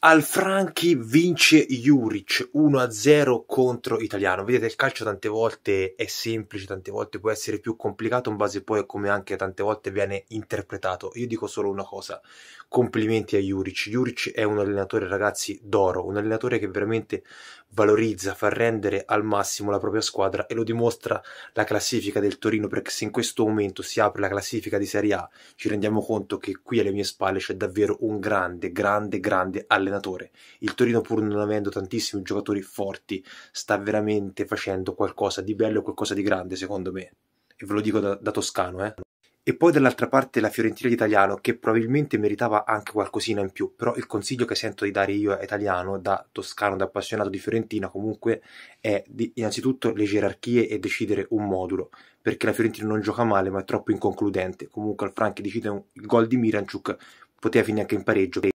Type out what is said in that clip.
Al Franchi vince Juric 1-0 contro Italiano. Vedete, il calcio tante volte è semplice, tante volte può essere più complicato in base poi a come anche tante volte viene interpretato. Io dico solo una cosa, complimenti a Juric. Juric è un allenatore, ragazzi, d'oro, un allenatore che veramente valorizza, fa rendere al massimo la propria squadra e lo dimostra la classifica del Torino perché se in questo momento si apre la classifica di Serie A ci rendiamo conto che qui alle mie spalle c'è davvero un grande, grande, grande allenatore allenatore. Il Torino, pur non avendo tantissimi giocatori forti, sta veramente facendo qualcosa di bello e qualcosa di grande, secondo me. E ve lo dico da, da toscano, eh. E poi dall'altra parte la Fiorentina di Italiano, che probabilmente meritava anche qualcosina in più, però il consiglio che sento di dare io a Italiano, da toscano, da appassionato di Fiorentina comunque, è di, innanzitutto le gerarchie e decidere un modulo, perché la Fiorentina non gioca male ma è troppo inconcludente. Comunque al Franchi decide un, il gol di Miranchuk, poteva finire anche in pareggio.